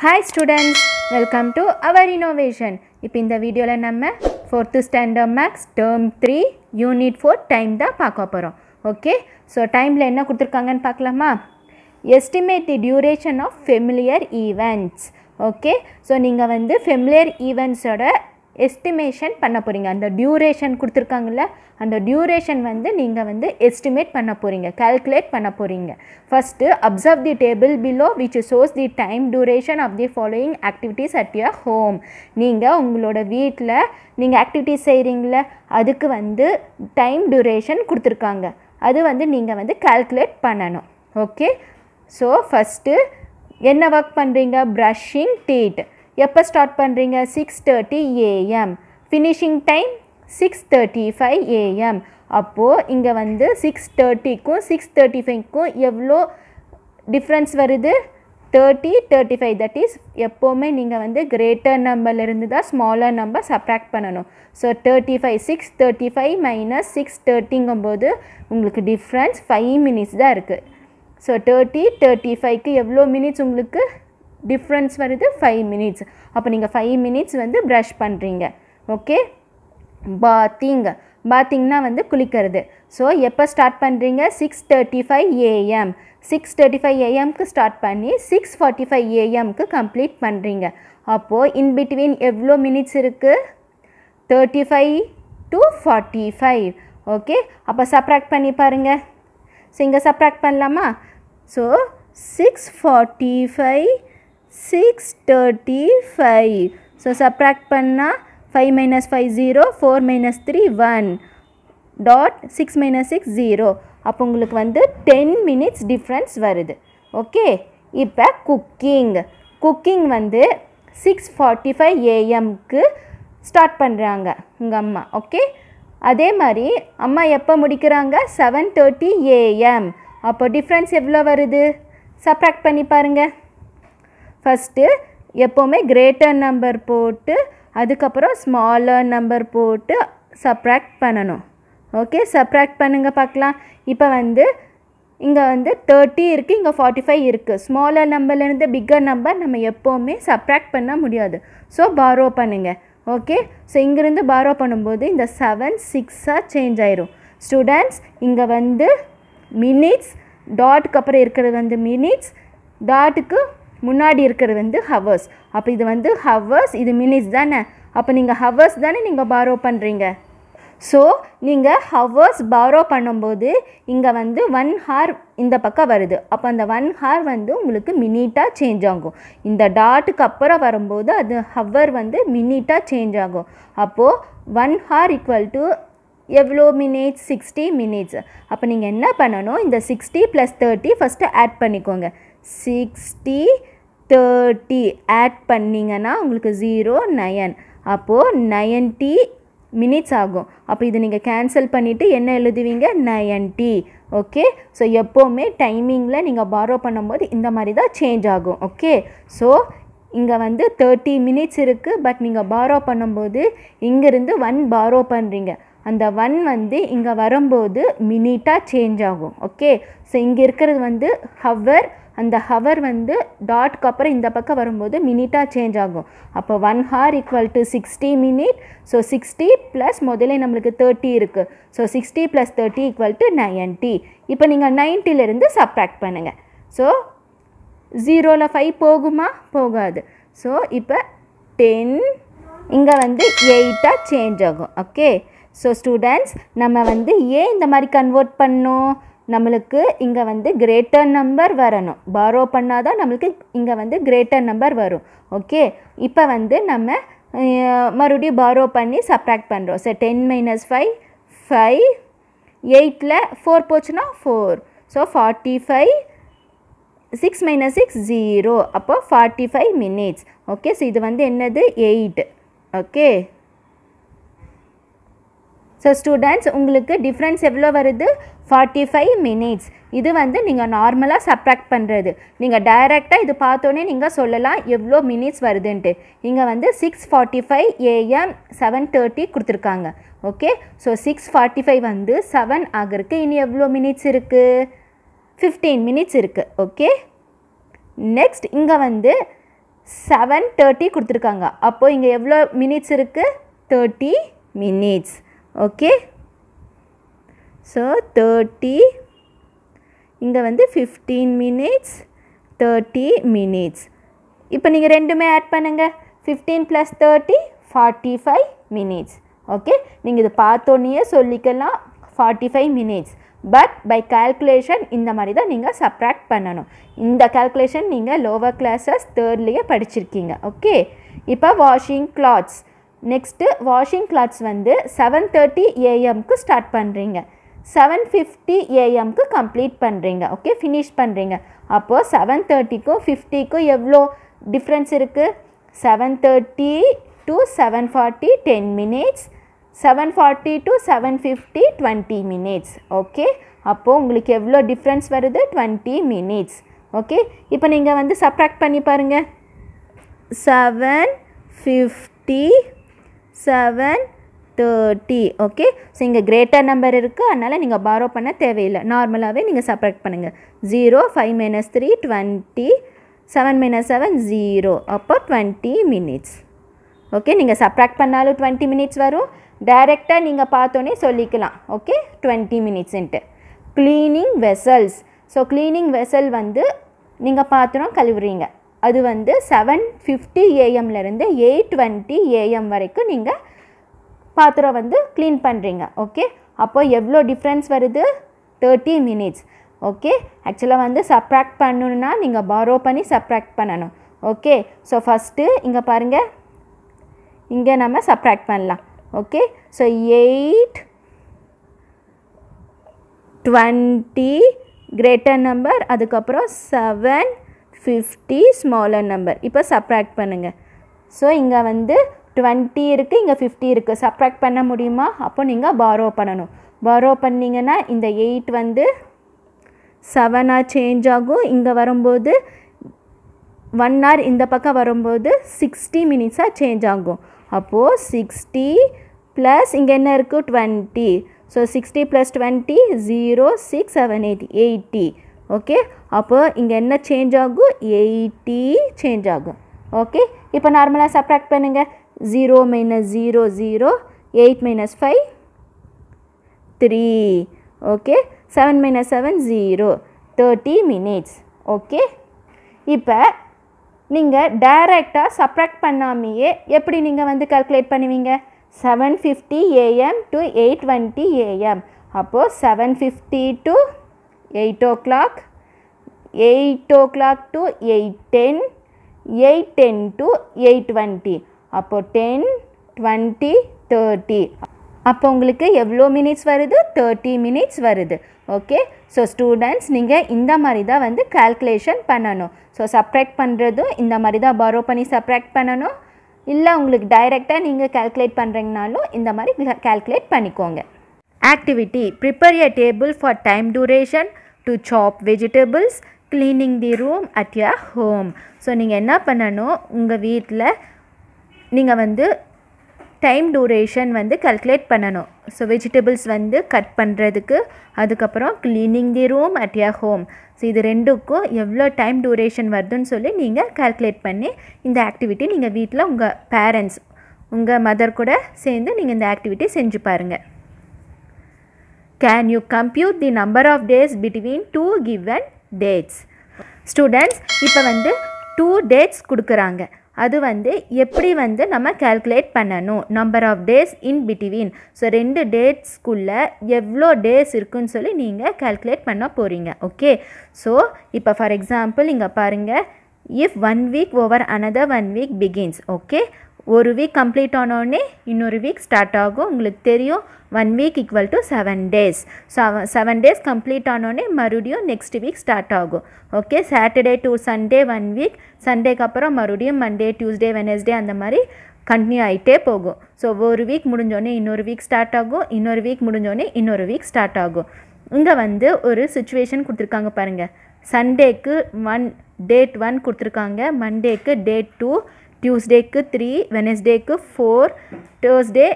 Hi students welcome to our innovation இப்போ இந்த வீடியோவில் நம்ம fourth standard maths term three unit four time தான் பார்க்க போகிறோம் ஓகே ஸோ டைமில் என்ன கொடுத்துருக்காங்கன்னு பார்க்கலாமா estimate the duration of familiar events okay so நீங்கள் வந்து ஃபெமிலியர் ஈவெண்ட்ஸோட எஸ்டிமேஷன் பண்ண போகிறீங்க அந்த டியூரேஷன் கொடுத்துருக்காங்கல்ல அந்த டியூரேஷன் வந்து நீங்கள் வந்து எஸ்டிமேட் பண்ண போகிறீங்க கால்குலேட் பண்ண போகிறீங்க first observe the table below which shows the time duration of the following activities at your home நீங்கள் உங்களோட வீட்டில் நீங்கள் ஆக்டிவிட்டீஸ் செய்கிறீங்கள அதுக்கு வந்து டைம் டியூரேஷன் கொடுத்துருக்காங்க அது வந்து நீங்கள் வந்து கால்குலேட் பண்ணணும் ஓகே ஸோ ஃபஸ்ட்டு என்ன ஒர்க் பண்ணுறீங்க ப்ரஷிங் டீட் எப்போ ஸ்டார்ட் பண்ணுறீங்க six thirty AM finishing time six thirty five AM அப்போது இங்கே வந்து சிக்ஸ் தேர்ட்டிக்கும் சிக்ஸ் தேர்ட்டி ஃபைவ்க்கும் எவ்வளோ டிஃப்ரென்ஸ் வருது thirty thirty five that is எப்போவுமே நீங்கள் வந்து கிரேட்டர் நம்பர்லேருந்து தான் ஸ்மாலர் நம்பர் சப்ராக்ட் பண்ணணும் so thirty five six thirty five minus six தேர்ட்டிங்கும்போது உங்களுக்கு டிஃப்ரென்ஸ் ஃபைவ் மினிட்ஸ் தான் இருக்குது ஸோ தேர்ட்டி தேர்ட்டி ஃபைவ்க்கு எவ்வளோ மினிட்ஸ் உங்களுக்கு டிஃப்ரென்ஸ் வருது ஃபைவ் மினிட்ஸ் அப்போ நீங்கள் ஃபைவ் மினிட்ஸ் வந்து ப்ரஷ் பண்ணுறீங்க ஓகே பாத்திங் பாத்திங்னா வந்து குளிக்கிறது ஸோ எப்போ ஸ்டார்ட் பண்ணுறீங்க six thirty five AM six thirty five ஏஎம்க்கு ஸ்டார்ட் பண்ணி சிக்ஸ் ஃபார்ட்டி ஃபைவ் ஏஎம்க்கு கம்ப்ளீட் பண்ணுறீங்க அப்போது இன் பிட்வீன் எவ்வளோ மினிட்ஸ் இருக்குது thirty five to forty five okay அப்போ சப்ராக்ட் பண்ணி பாருங்கள் ஸோ இங்கே சப்ராக்ட் பண்ணலாமா so six forty five six thirty five so subtract பண்ணால் five minus five zero four minus three one dot six minus six zero அப்போ உங்களுக்கு வந்து ten minutes difference வருது ஓகே இப்போ குக்கிங் குக்கிங் வந்து சிக்ஸ் ஃபார்ட்டி ஃபைவ் ஏஎம்க்கு start பண்ணுறாங்க உங்கள் அம்மா ஓகே அதே மாதிரி அம்மா எப்போ முடிக்கிறாங்க செவன் தேர்ட்டி ஏஎம் அப்போ டிஃப்ரென்ஸ் எவ்வளோ வருது சப்ராக்ட் பண்ணி பாருங்கள் ஃபஸ்ட்டு எப்போவுமே கிரேட்டர் நம்பர் போட்டு அதுக்கப்புறம் ஸ்மாலர் நம்பர் போட்டு சப்ராக்ட் பண்ணணும் ஓகே சப்ராக்ட் பண்ணுங்கள் பார்க்கலாம் இப்போ வந்து இங்கே வந்து தேர்ட்டி இருக்குது இங்கே ஃபார்ட்டி ஃபைவ் இருக்குது ஸ்மாலர் நம்பர்லேருந்து பிக்கர் நம்பர் நம்ம எப்போவுமே சப்ராக்ட் பண்ண முடியாது ஸோ பாரோ பண்ணுங்கள் ஓகே ஸோ இங்கேருந்து பாரோ பண்ணும்போது இந்த செவன் சிக்ஸாக சேஞ்ச் ஆயிரும் ஸ்டூடெண்ட்ஸ் இங்கே வந்து மினிட்ஸ் டாட்டுக்கு அப்புறம் இருக்கிறது வந்து மினிட்ஸ் டாட்டுக்கு முன்னாடி இருக்கிறது வந்து ஹவர்ஸ் அப்போ இது வந்து ஹவர்ஸ் இது மினிட்ஸ் தானே அப்போ நீங்கள் ஹவர்ஸ் தானே நீங்கள் பாரோ பண்ணுறீங்க ஸோ நீங்கள் ஹவர்ஸ் பாரோ பண்ணும்போது இங்கே வந்து ஒன் ஹார் இந்த பக்கம் வருது அப்போ அந்த ஒன் ஹார் வந்து உங்களுக்கு மினிட்டாக சேஞ்ச் ஆகும் இந்த டாட்டுக்கு அப்புறம் வரும்போது அது ஹவர் வந்து மினிட்டாக சேஞ்ச் ஆகும் அப்போது ஒன் ஹார் ஈக்குவல் டு எவ்வளோ மினிட்ஸ் சிக்ஸ்டி மினிட்ஸ் அப்போ நீங்கள் என்ன பண்ணணும் இந்த sixty plus thirty first add பண்ணிக்கோங்க சிக்ஸ்டி தேர்ட்டி ஆட் பண்ணிங்கன்னா உங்களுக்கு ஜீரோ நயன் அப்போது நயன்ட்டி மினிட்ஸ் ஆகும் அப்போ இது நீங்கள் கேன்சல் பண்ணிவிட்டு என்ன எழுதுவீங்க நயன்ட்டி ஓகே ஸோ எப்போவுமே டைமிங்கில் நீங்கள் பாரோ பண்ணும்போது இந்த மாதிரி தான் சேஞ்ச் ஆகும் ஓகே ஸோ இங்கே வந்து தேர்ட்டி மினிட்ஸ் இருக்குது பட் நீங்கள் பாரோ பண்ணும்போது இங்கேருந்து ஒன் பாரோ பண்ணுறீங்க அந்த ஒன் வந்து இங்கே வரும்போது மினிட்டாக சேஞ்ச் ஆகும் ஓகே ஸோ இங்கே இருக்கிறது வந்து ஹவர் அந்த ஹவர் வந்து டாட்க்கு அப்புறம் இந்த பக்கம் வரும்போது மினிட்டாக சேஞ்ச் ஆகும் அப்போ one hour equal to sixty minute so sixty plus முதலே நம்மளுக்கு தேர்ட்டி இருக்குது so sixty plus thirty equal to ninety இப்போ நீங்கள் நைன்ட்டிலேருந்து சப்ராக்ட் பண்ணுங்கள் ஸோ ஜீரோவில் ஃபைவ் போகுமா போகாது ஸோ இப்போ டென் இங்கே வந்து எயிட்டாக சேஞ்ச் ஆகும் ஓகே ஸோ ஸ்டூடெண்ட்ஸ் நம்ம வந்து ஏன் இந்த மாதிரி கன்வெர்ட் பண்ணோம் நம்மளுக்கு இங்கே வந்து கிரேட்டர் நம்பர் வரணும் பாரோ பண்ணால் தான் நம்மளுக்கு இங்கே வந்து கிரேட்டர் நம்பர் வரும் ஓகே இப்போ வந்து நம்ம மறுபடியும் பாரோ பண்ணி சப்ராக்ட் பண்ணுறோம் so ten minus five five எயிட்டில் ஃபோர் போச்சுன்னா four so forty five six minus six zero அப்போ forty five minutes okay so இது வந்து என்னது எயிட் ஓகே ஸோ ஸ்டூடெண்ட்ஸ் உங்களுக்கு டிஃப்ரென்ஸ் எவ்வளோ வருது ஃபார்ட்டி ஃபைவ் மினிட்ஸ் இது வந்து நீங்கள் நார்மலாக சப்ராக்ட் பண்ணுறது நீங்கள் டைரெக்டாக இது பார்த்தோன்னே நீங்கள் சொல்லலாம் எவ்வளோ மினிட்ஸ் வருதுன்ட்டு இங்கே வந்து six forty five AM seven thirty கொடுத்துருக்காங்க okay so six forty five வந்து செவன் ஆகிறதுக்கு இனி எவ்வளோ மினிட்ஸ் இருக்குது ஃபிஃப்டீன் மினிட்ஸ் இருக்குது ஓகே நெக்ஸ்ட் இங்கே வந்து செவன் தேர்ட்டி கொடுத்துருக்காங்க அப்போது இங்கே எவ்வளோ மினிட்ஸ் இருக்குது thirty minutes okay so thirty இங்கே வந்து ஃபிஃப்டீன் மினிட்ஸ் தேர்ட்டி மினிட்ஸ் இப்போ நீங்கள் ரெண்டுமே ஆட் பண்ணுங்கள் fifteen plus thirty forty five minutes okay நீங்கள் இதை பார்த்தோன்னே சொல்லிக்கலாம் forty five minutes but by calculation இந்த மாதிரி தான் நீங்கள் சப்ராக்ட் பண்ணணும் இந்த கால்குலேஷன் நீங்கள் லோவர் கிளாஸஸ் தேர்ட்லேயே படிச்சிருக்கீங்க ஓகே இப்போ washing clothes next washing clothes வந்து செவன் தேர்ட்டி ஏஎம்க்கு ஸ்டார்ட் பண்ணுறீங்க செவன் ஃபிஃப்டி ஏஎம்க்கு கம்ப்ளீட் பண்ணுறீங்க ஓகே ஃபினிஷ் பண்ணுறீங்க அப்போது செவன் தேர்ட்டிக்கும் ஃபிஃப்டிக்கும் எவ்வளோ டிஃப்ரென்ஸ் இருக்குது seven thirty to seven forty ten minutes seven forty to seven fifty twenty minutes okay அப்போது உங்களுக்கு எவ்வளோ டிஃப்ரென்ஸ் வருது டுவெண்ட்டி மினிட்ஸ் ஓகே இப்போ நீங்கள் வந்து சப்ராக்ட் பண்ணி பாருங்கள் seven fifty seven thirty okay so இங்கே கிரேட்டர் நம்பர் இருக்குது அதனால் நீங்கள் பாரோ பண்ண தேவையில்லை நார்மலாகவே நீங்கள் சப்ராக்ட் பண்ணுங்கள் zero five minus three twenty seven minus seven zero அப்போ டுவெண்ட்டி மினிட்ஸ் ஓகே நீங்கள் சப்ராக்ட் பண்ணாலும் டுவெண்ட்டி மினிட்ஸ் வரும் டைரெக்டாக நீங்கள் பார்த்தோன்னே சொல்லிக்கலாம் ஓகே டுவெண்ட்டி மினிட்ஸ்ன்ட்டு cleaning vessels so cleaning vessel வந்து நீங்கள் பாத்திரம் கழுவுறீங்க அது வந்து செவன் ஃபிஃப்டி ஏஎம்லேருந்து எயிட் டுவெண்ட்டி ஏஎம் வரைக்கும் நீங்கள் பாத்திரம் வந்து க்ளீன் பண்ணுறீங்க ஓகே அப்போது எவ்வளோ டிஃப்ரென்ஸ் வருது தேர்ட்டி மினிட்ஸ் ஓகே ஆக்சுவலாக வந்து சப்ராக்ட் பண்ணணுன்னா நீங்கள் பாரோ பண்ணி சப்ராக்ட் பண்ணணும் ஓகே ஸோ ஃபஸ்ட்டு இங்கே பாருங்கள் இங்கே நம்ம சப்ராக்ட் பண்ணலாம் okay so eight twenty greater number அதுக்கப்புறம் செவன் ஃபிஃப்டி ஸ்மாலர் நம்பர் இப்போ சப்ராக்ட் பண்ணுங்கள் ஸோ இங்கே வந்து டுவெண்ட்டி இருக்குது இங்கே ஃபிஃப்டி இருக்குது சப்ராக்ட் பண்ண முடியுமா அப்போ நீங்கள் பாரோ பண்ணணும் பாரோ பண்ணிங்கன்னா இந்த எயிட் வந்து செவனாக சேஞ்ச் ஆகும் இங்கே வரும்போது ஒன் ஹவர் இந்த பக்கம் வரும்போது சிக்ஸ்டி மினிட்ஸாக சேஞ்ச் ஆகும் அப்போது சிக்ஸ்டி ப்ளஸ் இங்கே என்ன இருக்குது twenty so sixty plus twenty zero six seven eight eighty okay அப்போ இங்கே என்ன சேஞ்ச் ஆகும் எயிட்டி சேஞ்ச் ஆகும் ஓகே இப்போ நார்மலாக சப்ராக்ட் பண்ணுங்கள் zero minus zero zero eight minus five three okay seven minus seven zero thirty minutes okay இப்போ நீங்கள் டைரெக்டாக சப்ராக்ட் பண்ணாமையே எப்படி நீங்கள் வந்து கல்குலேட் பண்ணுவீங்க seven fifty AM to eight twenty AM அப்போது seven fifty to eight o'clock eight o'clock to eight ten eight ten to eight twenty அப்போது ten twenty thirty அப்போ உங்களுக்கு எவ்வளோ மினிட்ஸ் வருது தேர்ட்டி மினிட்ஸ் வருது okay so students நீங்கள் இந்த மாதிரி தான் வந்து கால்குலேஷன் பண்ணணும் ஸோ சப்ராக்ட் பண்ணுறதும் இந்த மாதிரி தான் பரோ பண்ணி சப்ராக்ட் பண்ணணும் இல்லை உங்களுக்கு டைரெக்டாக நீங்கள் கால்குலேட் பண்ணுறீங்கனாலும் இந்த மாதிரி கால்குலேட் பண்ணிக்கோங்க activity prepare a table for time duration to chop vegetables, cleaning the room at your home so நீங்கள் என்ன பண்ணணும் உங்கள் வீட்டில் நீங்கள் வந்து டைம் டூரேஷன் வந்து கல்குலேட் பண்ணணும் ஸோ வெஜிடபிள்ஸ் வந்து கட் பண்ணுறதுக்கு அதுக்கப்புறம் cleaning the room at your home so இது ரெண்டுக்கும் எவ்வளோ டைம் டூரேஷன் வருதுன்னு சொல்லி நீங்கள் கால்குலேட் பண்ணி இந்த ஆக்டிவிட்டி நீங்கள் வீட்டில் உங்கள் பேரண்ட்ஸ் உங்கள் மதர் கூட சேர்ந்து நீங்கள் இந்த ஆக்டிவிட்டி செஞ்சு பாருங்கள் Can you compute the number of days between two given dates? Students, இப்போ வந்து டூ டேட்ஸ் கொடுக்குறாங்க அது வந்து எப்படி வந்து நம்ம பண்ணனும் பண்ணணும் number of days in So, so ரெண்டு டேட்ஸ்க்குள்ளே எவ்வளோ டேஸ் இருக்குன்னு சொல்லி நீங்கள் கேல்குலேட் பண்ண போகிறீங்க ஓகே ஸோ இப்போ ஃபார் எக்ஸாம்பிள் இங்கே பாருங்கள் if one week over another one week begins okay ஒரு வீக் கம்ப்ளீட் ஆனோடனே இன்னொரு வீக் ஸ்டார்ட் ஆகும் உங்களுக்கு தெரியும் one week equal to seven days seven days complete ஆனோடனே மறுபடியும் நெக்ஸ்ட் வீக் ஸ்டார்ட் ஆகும் okay Saturday to Sunday one week சண்டேக்கு அப்புறம் மறுபடியும் மண்டே டியூஸ்டே வெனஸ்டே அந்த மாதிரி கண்டினியூ ஆகிட்டே போகும் ஸோ ஒரு வீக் முடிஞ்சோடனே இன்னொரு வீக் ஸ்டார்ட் ஆகும் இன்னொரு வீக் முடிஞ்சோடனே இன்னொரு வீக் ஸ்டார்ட் ஆகும் இங்கே வந்து ஒரு சுச்சுவேஷன் கொடுத்துருக்காங்க பாருங்கள் சண்டேக்கு ஒன் டேட் ஒன் கொடுத்துருக்காங்க மண்டேக்கு டேட் டூ டியூஸ்டேக்கு த்ரீ வெனஸ்டேக்கு four Thursday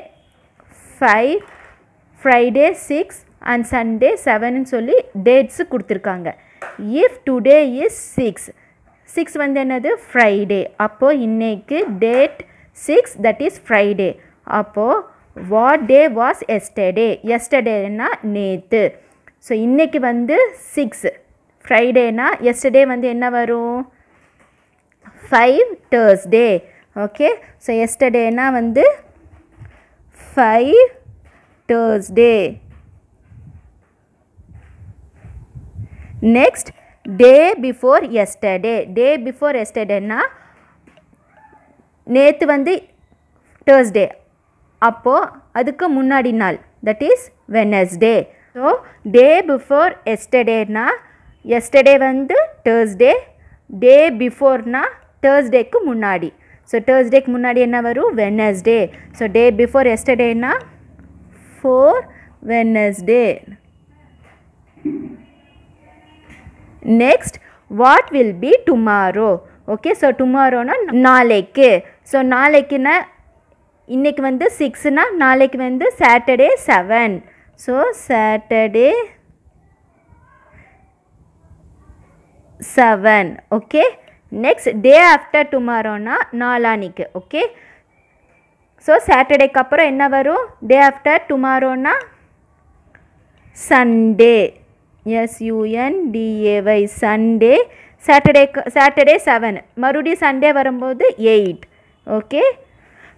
five Friday six and Sunday செவன்னு சொல்லி டேட்ஸு கொடுத்துருக்காங்க if today is six six வந்து என்னது ஃப்ரைடே அப்போது இன்றைக்கு date six that is Friday அப்போது வாட் டே வாஸ் எஸ்டர்டே எஸ்டர்டேனா நேற்று ஸோ இன்றைக்கி வந்து சிக்ஸ் ஃப்ரைடேனா எஸ்டர்டே வந்து என்ன வரும் ஃபைவ் டேர்ஸ்டே ஓகே ஸோ எஸ்டர்டேனா வந்து five Thursday next day before yesterday day before எஸ்டர்டேன்னா நேற்று வந்து டேர்ஸ்டே அப்போது அதுக்கு முன்னாடி நாள் that is Wednesday so day before எஸ்டர்டேனா எஸ்டர்டே வந்து டேர்ஸ்டே டே பிஃபோர்னா தேர்ஸ்டேக்கு முன்னாடி ஸோ தேர்ஸ்டேக்கு முன்னாடி என்ன வரும் வெனஸ்டே ஸோ டே பிஃபோர் எஸ்டர்டேனா four Wednesday next what will be tomorrow okay so டுமாரோனா நாளைக்கு ஸோ நாளைக்குன்னா இன்றைக்கி வந்து சிக்ஸ்னால் நாளைக்கு வந்து Saturday seven so Saturday seven okay next day after டுமாரோனா நாளானிக்கு ஓகே ஸோ சாட்டர்டேக்கு அப்புறம் என்ன வரும் டே ஆஃப்டர் டுமாரோனா சண்டே எஸ்யூஎன்டிஏவை சண்டே சாட்டர்டே சாட்டர்டே செவன் மறுபடியும் சண்டே வரும்போது eight okay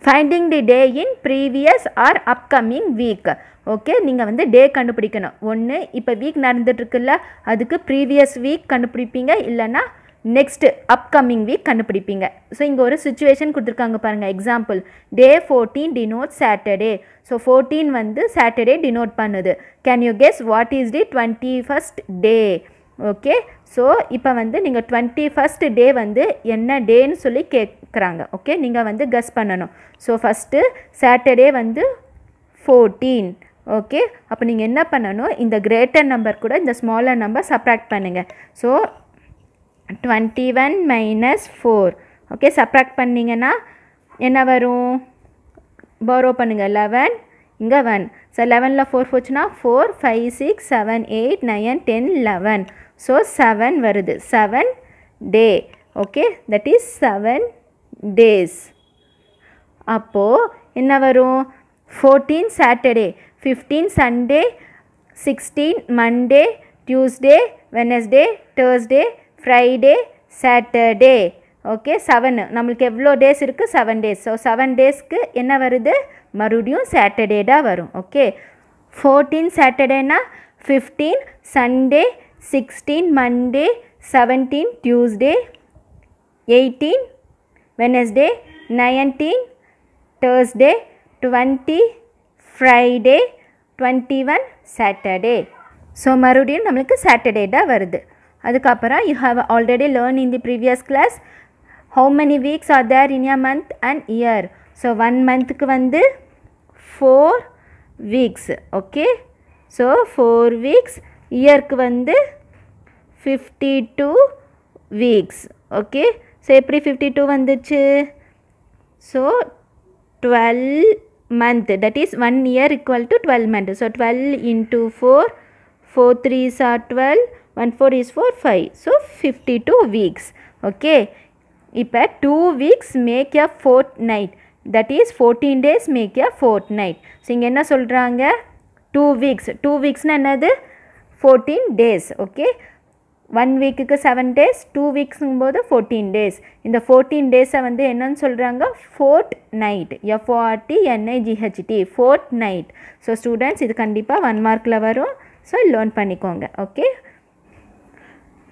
finding the day in previous or upcoming week okay நீங்கள் வந்து டே கண்டுபிடிக்கணும் ஒன்று இப்போ வீக் நடந்துட்டுருக்குல்ல அதுக்கு ப்ரீவியஸ் வீக் கண்டுபிடிப்பீங்க இல்லைன்னா நெக்ஸ்ட்டு அப்கமிங் வீக் கண்டுபிடிப்பீங்க ஸோ இங்கே ஒரு சுச்சுவேஷன் கொடுத்துருக்காங்க பாருங்கள் example day fourteen denote Saturday so fourteen வந்து சாட்டர்டே டினோட் பண்ணுது can you guess what is the twenty first day okay so இப்போ வந்து நீங்கள் டுவெண்ட்டி ஃபஸ்ட் டே வந்து என்ன டேன்னு சொல்லி கேக் இருக்கிறாங்க ஓகே நீங்கள் வந்து கஸ் பண்ணணும் ஸோ ஃபஸ்ட்டு சாட்டர்டே வந்து ஃபோர்டீன் ஓகே அப்போ நீங்கள் என்ன பண்ணணும் இந்த கிரேட்டர் நம்பர் கூட இந்த ஸ்மாலர் நம்பர் சப்ராக்ட் பண்ணுங்கள் so twenty one minus four okay subtract பண்ணிங்கன்னா என்ன வரும் போரோ பண்ணுங்கள் லெவன் இங்கே ஒன் ஸோ லெவனில் ஃபோர் போச்சுன்னா four five six seven eight nine ten eleven so seven வருது seven day okay that is seven days அப்போது என்ன வரும் fourteen Saturday fifteen Sunday sixteen Monday Tuesday Wednesday Thursday Friday Saturday okay seven நம்மளுக்கு எவ்வளோ days இருக்குது seven days so seven டேஸ்க்கு என்ன வருது மறுபடியும் சாட்டர்டேடாக வரும் ஓகே ஃபோர்டீன் சாட்டர்டேனா fifteen Sunday sixteen Monday seventeen Tuesday eighteen Wednesday nineteen Thursday twenty Friday twenty one Saturday so மறுபடியும் நம்மளுக்கு சாட்டர்டே தான் வருது அதுக்கப்புறம் you have already learn in the previous class how many weeks are there in a month and year so one மந்த்க்கு வந்து four weeks okay so four weeks இயர்க்கு வந்து fifty two weeks okay so எப்படி fifty two வந்துச்சு so twelve month that is one year equal to twelve month so twelve into four four three are twelve one four is four five so fifty two weeks okay இப்போ two weeks make a fortnight that is fourteen days make a fortnight so இங்கே என்ன சொல்கிறாங்க two weeks two வீக்ஸ்னால் என்னது fourteen days okay one வீக்குக்கு seven days two வீக்ஸுங்கும்போது fourteen days இந்த fourteen டேஸை வந்து என்னன்னு சொல்கிறாங்க fort night FORT N I G H T fortnight so students இது கண்டிப்பாக ஒன் மார்க்கில் வரும் ஸோ லேர்ன் பண்ணிக்கோங்க ஓகே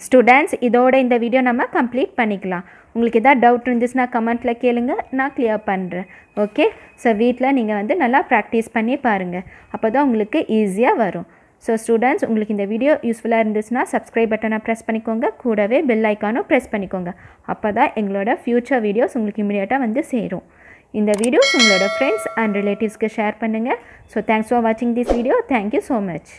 ஸ்டூடெண்ட்ஸ் இதோட இந்த வீடியோ நம்ம கம்ப்ளீட் பண்ணிக்கலாம் உங்களுக்கு எதாவது டவுட் இருந்துச்சுன்னா கமெண்ட்டில் கேளுங்க நான் கிளியர் பண்ணுறேன் ஓகே ஸோ வீட்டில் நீங்கள் வந்து நல்லா ப்ராக்டிஸ் பண்ணி பாருங்கள் அப்போ தான் உங்களுக்கு ஈஸியாக வரும் ஸோ ஸ்டூடெண்ட்ஸ் உங்களுக்கு இந்த வீடியோ யூஸ்ஃபுல்லாக இருந்துச்சுன்னா சப்ஸ்கிரைப் பட்டனை ப்ரெஸ் பண்ணிக்கோங்க கூடவே பெல் ஐக்கானும் ப்ரெஸ் பண்ணிக்கோங்க அப்போ தான் எங்களோட ஃப்யூச்சர் வீடியோஸ் உங்களுக்கு இமீடியட்டாக வந்து சேரும் இந்த வீடியோஸ் உங்களோட ஃப்ரெண்ட்ஸ் அண்ட் ரிலேட்டிவ்ஸ்க்கு ஷேர் பண்ணுங்கள் ஸோ தேங்க்ஸ் ஃபார் வாட்சிங் this video thank you so much